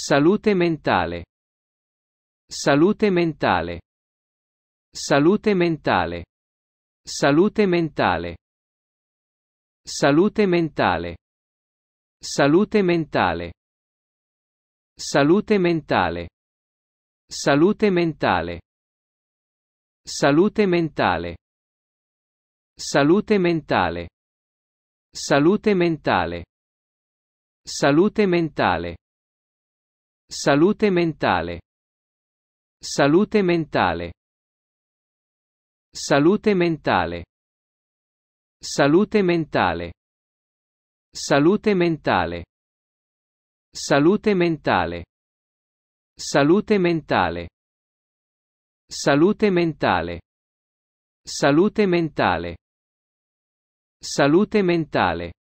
Salute mentale. Salute mentale. Salute mentale. Salute mentale. Salute mentale. Salute mentale. Salute mentale. Salute mentale. Salute mentale. Salute mentale. Salute mentale. Salute mentale. Salute mentale. Salute mentale. Salute mentale. Salute mentale. Salute mentale. Salute mentale. Salute mentale. Salute mentale. Salute mentale. Salute mentale.